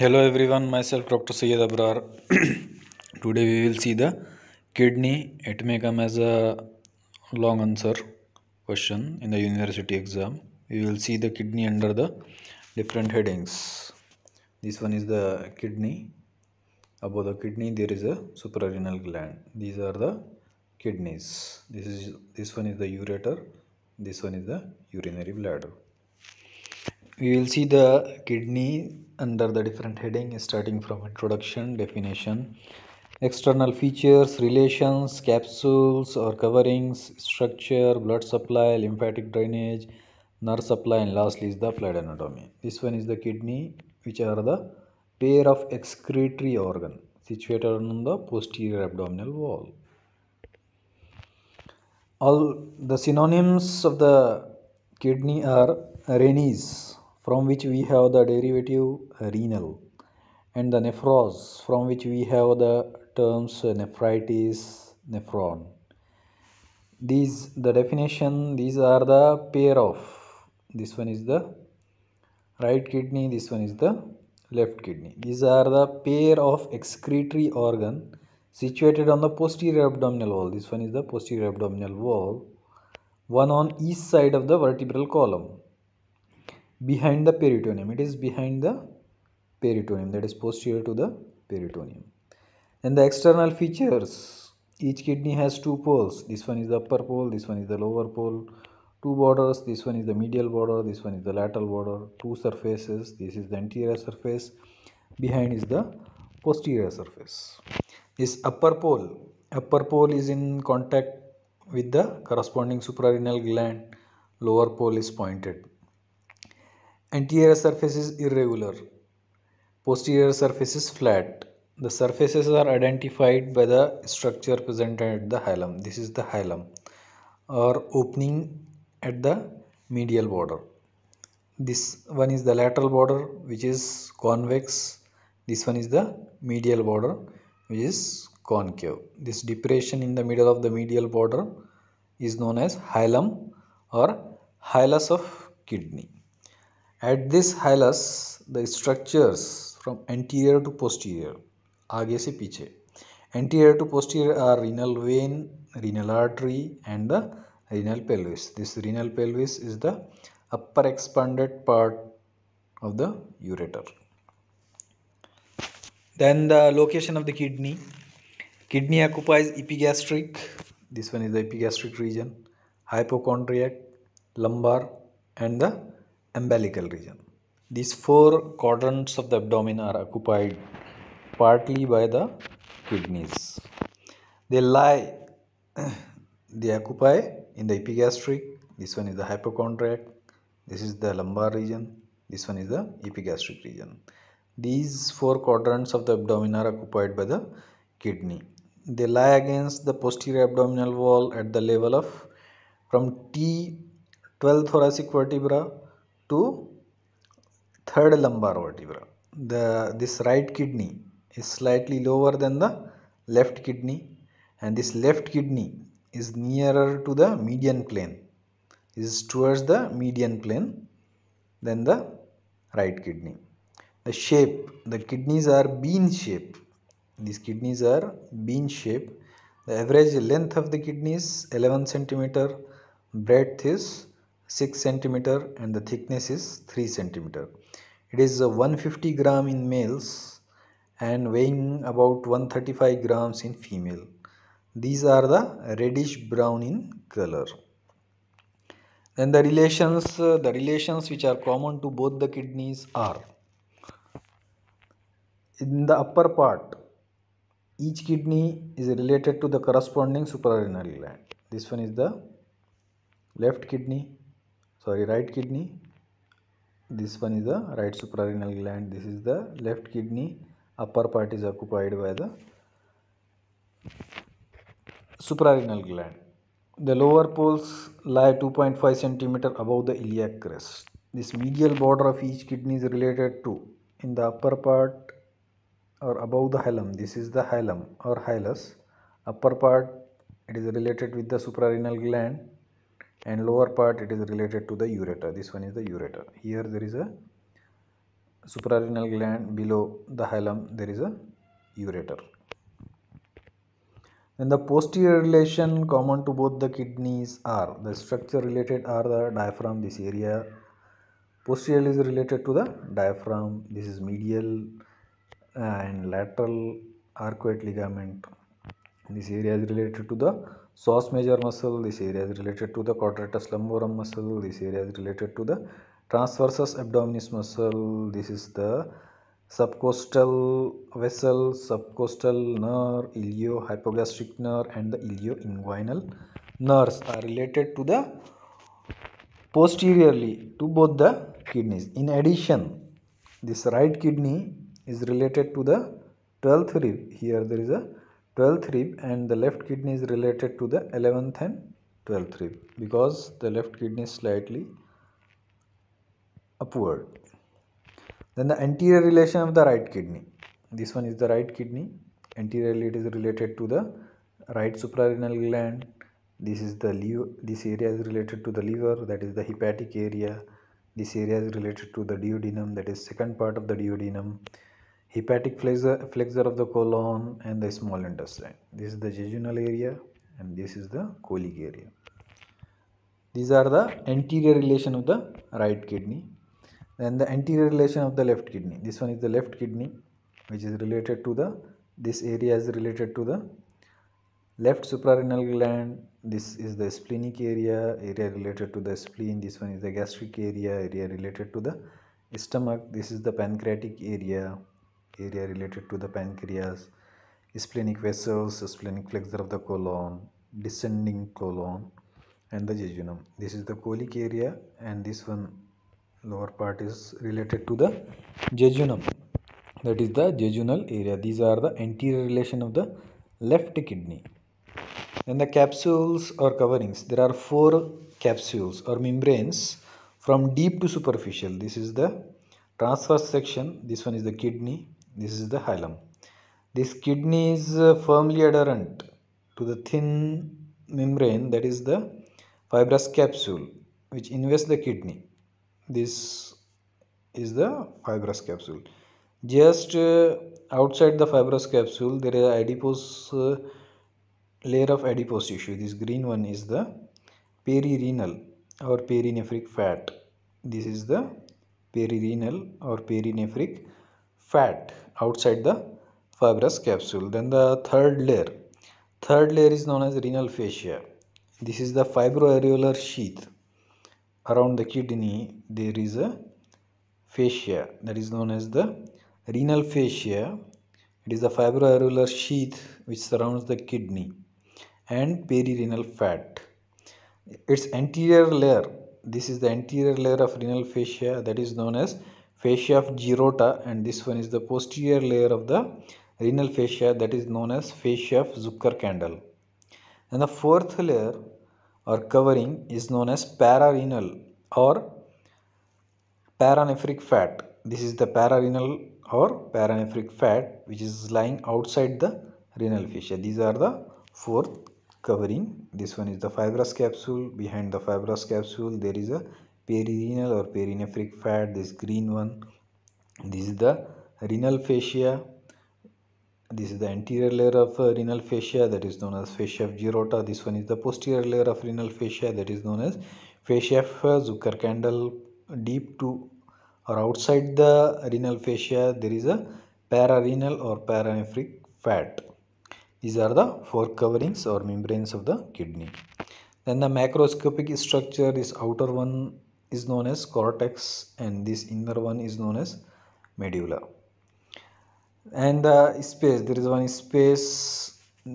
hello everyone myself dr sayyed abrar today we will see the kidney it may come as a long answer question in the university exam we will see the kidney under the different headings this one is the kidney above the kidney there is a suprarenal gland these are the kidneys this is this one is the ureter this one is the urinary bladder we will see the kidney under the different heading starting from introduction definition external features relations capsules or coverings structure blood supply lymphatic drainage nerve supply and lastly is the fluid anatomy this one is the kidney which are the pair of excretory organ situated on the posterior abdominal wall all the synonyms of the kidney are rennies from which we have the derivative renal and the nephros from which we have the terms nephritis, nephron. These, the definition, these are the pair of, this one is the right kidney, this one is the left kidney. These are the pair of excretory organ situated on the posterior abdominal wall. This one is the posterior abdominal wall, one on each side of the vertebral column behind the peritoneum it is behind the peritoneum that is posterior to the peritoneum and the external features each kidney has two poles this one is the upper pole this one is the lower pole two borders this one is the medial border this one is the lateral border two surfaces this is the anterior surface behind is the posterior surface this upper pole upper pole is in contact with the corresponding suprarenal gland lower pole is pointed Anterior surface is irregular. Posterior surface is flat. The surfaces are identified by the structure present at the hilum. This is the hilum or opening at the medial border. This one is the lateral border which is convex. This one is the medial border which is concave. This depression in the middle of the medial border is known as hilum or hilus of kidney. At this hilus, the structures from anterior to posterior, आगे से पीछे anterior to posterior are renal vein, renal artery and the renal pelvis. This renal pelvis is the upper expanded part of the ureter. Then the location of the kidney. Kidney occupies epigastric. This one is the epigastric region, hypochondriac, lumbar and the umbilical region. These four quadrants of the abdomen are occupied partly by the kidneys. They lie, they occupy in the epigastric, this one is the hypochondriac, this is the lumbar region, this one is the epigastric region. These four quadrants of the abdomen are occupied by the kidney. They lie against the posterior abdominal wall at the level of from T 12 thoracic vertebra to third lumbar vertebra. The, this right kidney is slightly lower than the left kidney and this left kidney is nearer to the median plane is towards the median plane than the right kidney. The shape, the kidneys are bean shape. These kidneys are bean shape. The average length of the kidneys 11 centimeter, breadth is 6 centimeter and the thickness is 3 centimeter. It is 150 gram in males and weighing about 135 grams in female. These are the reddish brown in color. Then the relations, uh, the relations which are common to both the kidneys are in the upper part each kidney is related to the corresponding suprarenal gland. This one is the left kidney sorry right kidney this one is the right suprarenal gland this is the left kidney upper part is occupied by the suprarenal gland the lower poles lie 2.5 cm above the iliac crest. This medial border of each kidney is related to in the upper part or above the hilum. This is the hilum or hilus. Upper part it is related with the suprarenal gland and lower part it is related to the ureter this one is the ureter here there is a suprarenal gland below the hilum there is a ureter then the posterior relation common to both the kidneys are the structure related are the diaphragm this area posterior is related to the diaphragm this is medial and lateral arcuate ligament this area is related to the source major muscle, this area is related to the quadratus lumborum muscle, this area is related to the transversus abdominis muscle, this is the subcostal vessel, subcostal nerve, iliohypogastric nerve and the ilioinguinal nerves are related to the posteriorly to both the kidneys. In addition, this right kidney is related to the 12th rib. Here there is a 12th rib and the left kidney is related to the 11th and 12th rib because the left kidney is slightly upward. Then the anterior relation of the right kidney. This one is the right kidney. Anteriorly it is related to the right suprarenal gland. This is the liver. This area is related to the liver that is the hepatic area. This area is related to the duodenum that is second part of the duodenum hepatic flexor, flexor of the colon and the small intestine. This is the jejunal area and this is the colic area. These are the anterior relation of the right kidney. Then the anterior relation of the left kidney. This one is the left kidney which is related to the, this area is related to the left suprarenal gland. This is the splenic area, area related to the spleen. This one is the gastric area, area related to the stomach. This is the pancreatic area area related to the pancreas, splenic vessels, splenic flexor of the colon, descending colon and the jejunum. This is the colic area and this one lower part is related to the jejunum that is the jejunal area. These are the anterior relation of the left kidney. Then the capsules or coverings. There are four capsules or membranes from deep to superficial. This is the transverse section. This one is the kidney. This is the hilum. This kidney is uh, firmly adherent to the thin membrane that is the fibrous capsule which invests the kidney. This is the fibrous capsule. Just uh, outside the fibrous capsule there is adipose uh, layer of adipose tissue. This green one is the perirenal or perinephric fat. This is the perirenal or perinephric fat outside the fibrous capsule. Then the third layer. Third layer is known as renal fascia. This is the fibroareolar sheath. Around the kidney there is a fascia that is known as the renal fascia. It is the fibroareolar sheath which surrounds the kidney and perirenal fat. Its anterior layer, this is the anterior layer of renal fascia that is known as fascia of gyrota and this one is the posterior layer of the renal fascia that is known as fascia of Zucker candle. And the fourth layer or covering is known as pararenal or paranephric fat. This is the pararenal or paranephric fat which is lying outside the renal fascia. These are the fourth covering. This one is the fibrous capsule. Behind the fibrous capsule there is a perirenal or perinephric fat this green one this is the renal fascia this is the anterior layer of uh, renal fascia that is known as fascia of Gerota. this one is the posterior layer of renal fascia that is known as fascia uh, zuckerkandel deep to or outside the renal fascia there is a pararenal or paranephric fat these are the four coverings or membranes of the kidney then the macroscopic structure is outer one is known as cortex and this inner one is known as medulla and the space there is one space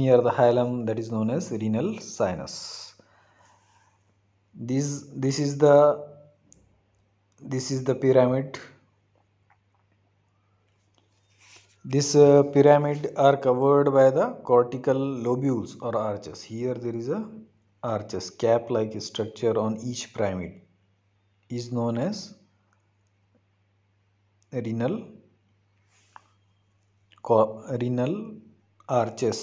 near the hilum that is known as renal sinus this this is the this is the pyramid this uh, pyramid are covered by the cortical lobules or arches here there is a arches cap like structure on each pyramid is known as renal renal arches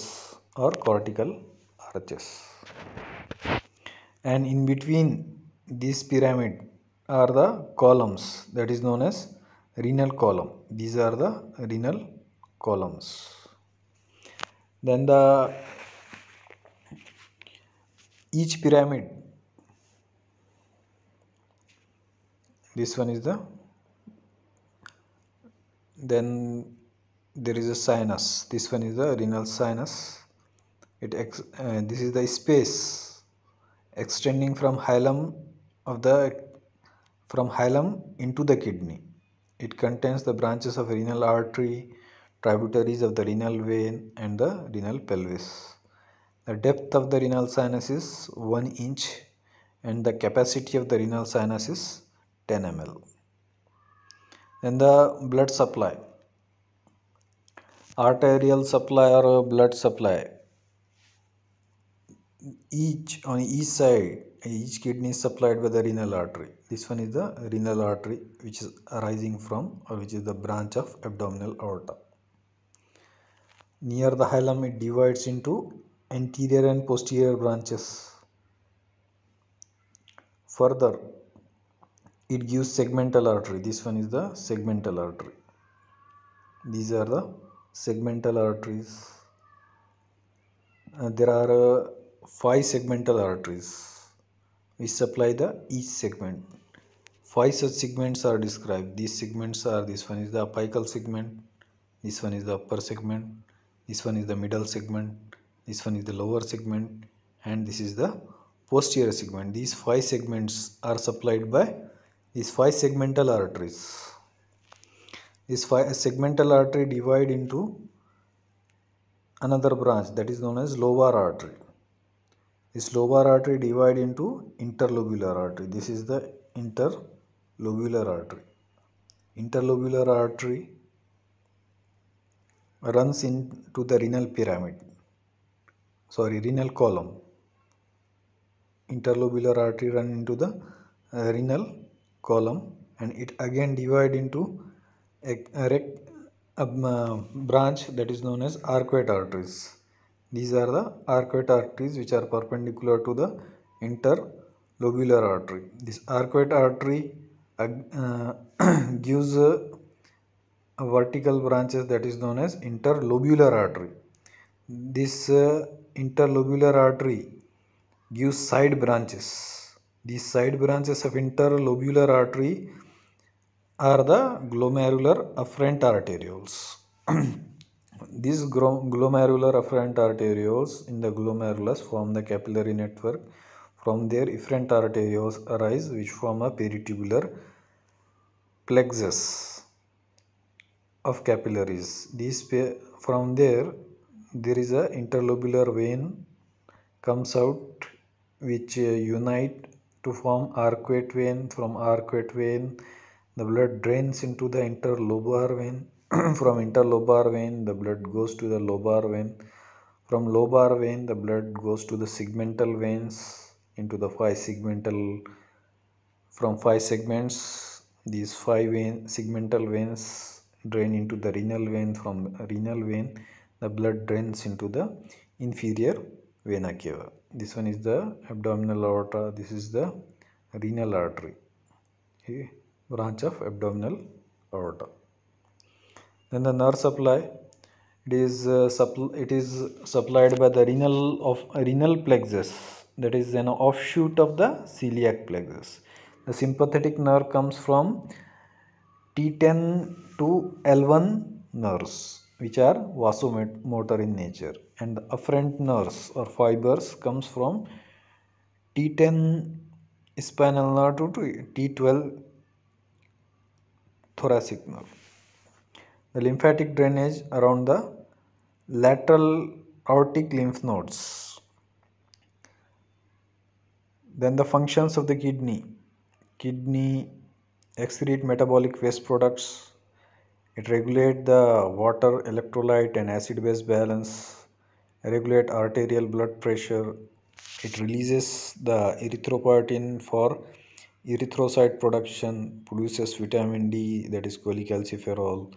or cortical arches and in between this pyramid are the columns that is known as renal column these are the renal columns then the each pyramid this one is the then there is a sinus this one is the renal sinus it ex uh, this is the space extending from hilum of the from hilum into the kidney it contains the branches of renal artery tributaries of the renal vein and the renal pelvis the depth of the renal sinus is 1 inch and the capacity of the renal sinus is 10 ml. In the blood supply, arterial supply or blood supply, each on each side, each kidney is supplied by the renal artery. This one is the renal artery which is arising from or which is the branch of abdominal aorta. Near the hilum it divides into anterior and posterior branches. Further, it gives segmental artery this one is the segmental artery these are the segmental arteries uh, there are uh, five segmental arteries which supply the each segment five such segments are described these segments are this one is the apical segment this one is the upper segment this one is the middle segment this one is the lower segment and this is the posterior segment these five segments are supplied by is five segmental arteries is five segmental artery divide into another branch that is known as lobar artery this lobar artery divide into interlobular artery this is the interlobular artery interlobular artery runs into the renal pyramid sorry renal column interlobular artery run into the uh, renal column and it again divide into a, a, rec, a, a uh, branch that is known as arcuate arteries. These are the arcuate arteries which are perpendicular to the interlobular artery. This arcuate artery uh, gives vertical branches that is known as interlobular artery. This uh, interlobular artery gives side branches the side branches of interlobular artery are the glomerular afferent arterioles. These glomerular afferent arterioles in the glomerulus form the capillary network. From there, efferent arterioles arise which form a peritubular plexus of capillaries. These from there there is a interlobular vein comes out which uh, unite to form arcuate vein. From arcuate vein, the blood drains into the interlobar vein. From interlobar vein, the blood goes to the lobar vein. From lobar vein, the blood goes to the segmental veins into the five segmental. From five segments, these five vein, segmental veins drain into the renal vein. From renal vein, the blood drains into the inferior vena cava. This one is the abdominal aorta. This is the renal artery. Okay. Branch of abdominal aorta. Then the nerve supply. It is uh, it is supplied by the renal of renal plexus. That is an offshoot of the celiac plexus. The sympathetic nerve comes from T10 to L1 nerves which are vasomotor in nature and the afferent nerves or fibers comes from T10 spinal nerve to T12 thoracic nerve. The lymphatic drainage around the lateral aortic lymph nodes. Then the functions of the kidney. Kidney excrete metabolic waste products it regulates the water electrolyte and acid base balance, regulate arterial blood pressure. It releases the erythropoietin for erythrocyte production, produces vitamin D that is cholecalciferol,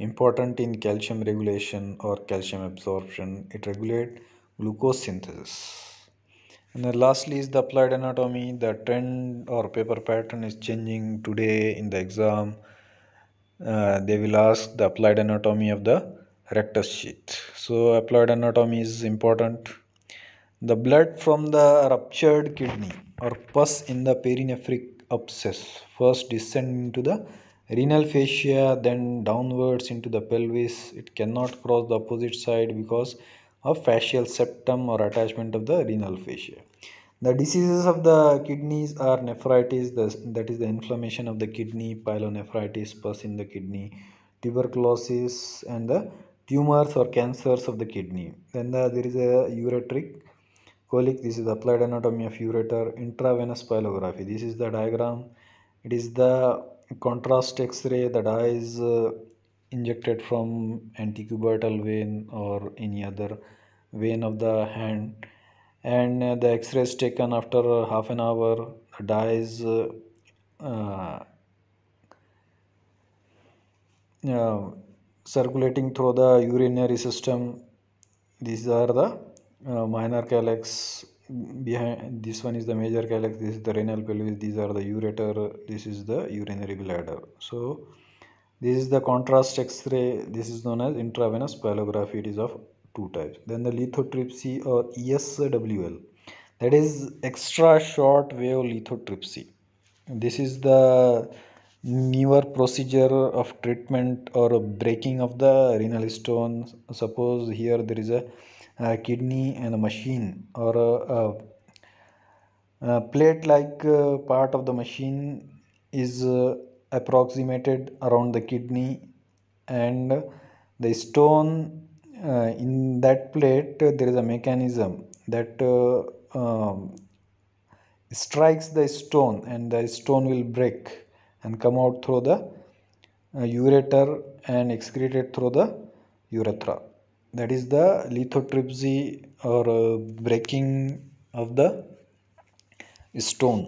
important in calcium regulation or calcium absorption. It regulates glucose synthesis. And then lastly is the applied anatomy. The trend or paper pattern is changing today in the exam. Uh, they will ask the applied anatomy of the rectus sheath. So applied anatomy is important. The blood from the ruptured kidney or pus in the perinephric abscess first descend into the renal fascia then downwards into the pelvis. It cannot cross the opposite side because of fascial septum or attachment of the renal fascia the diseases of the kidneys are nephritis that is the inflammation of the kidney pyelonephritis pus in the kidney tuberculosis and the tumors or cancers of the kidney then the, there is a ureteric colic this is the applied anatomy of ureter intravenous pyelography this is the diagram it is the contrast x-ray that is uh, injected from antecubital vein or any other vein of the hand and uh, the x-ray is taken after half an hour the dye is uh, uh, uh, circulating through the urinary system these are the uh, minor calyx behind this one is the major calyx this is the renal pelvis these are the ureter this is the urinary bladder so this is the contrast x-ray this is known as intravenous pyelography. it is of two types then the lithotripsy or uh, eswl that is extra short wave lithotripsy this is the newer procedure of treatment or breaking of the renal stone suppose here there is a, a kidney and a machine or a, a, a plate like uh, part of the machine is uh, approximated around the kidney and the stone uh, in that plate uh, there is a mechanism that uh, um, strikes the stone and the stone will break and come out through the ureter and excreted through the urethra that is the lithotripsy or breaking of the stone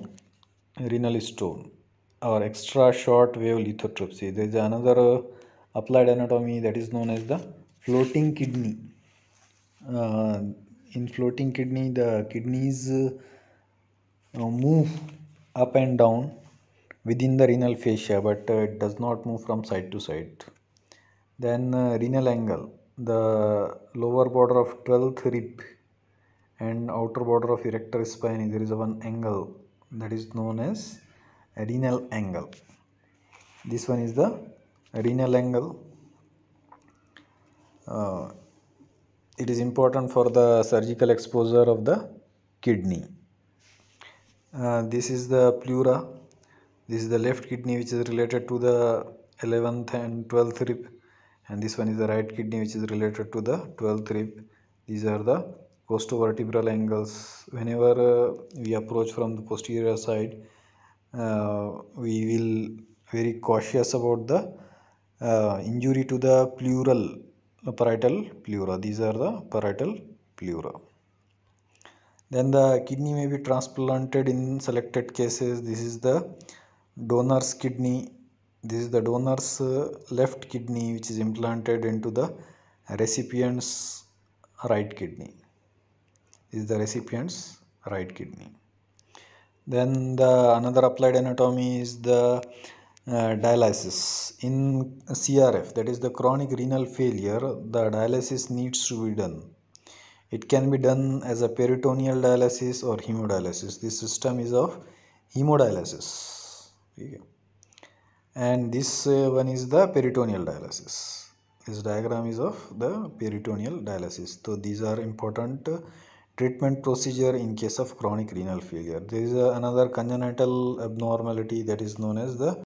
renal stone or extra short wave lithotripsy there is another applied anatomy that is known as the floating kidney uh, in floating kidney the kidneys uh, move up and down within the renal fascia but uh, it does not move from side to side then uh, renal angle the lower border of 12th rib and outer border of erector spine there is one angle that is known as renal angle this one is the renal angle uh, it is important for the surgical exposure of the kidney. Uh, this is the pleura. This is the left kidney which is related to the 11th and 12th rib and this one is the right kidney which is related to the 12th rib. These are the costovertebral angles. Whenever uh, we approach from the posterior side, uh, we will very cautious about the uh, injury to the pleural parietal pleura. These are the parietal pleura. Then the kidney may be transplanted in selected cases. This is the donor's kidney. This is the donor's uh, left kidney which is implanted into the recipient's right kidney. This is the recipient's right kidney. Then the another applied anatomy is the uh, dialysis in crf that is the chronic renal failure the dialysis needs to be done it can be done as a peritoneal dialysis or hemodialysis this system is of hemodialysis okay. and this uh, one is the peritoneal dialysis this diagram is of the peritoneal dialysis so these are important uh, treatment procedure in case of chronic renal failure there is uh, another congenital abnormality that is known as the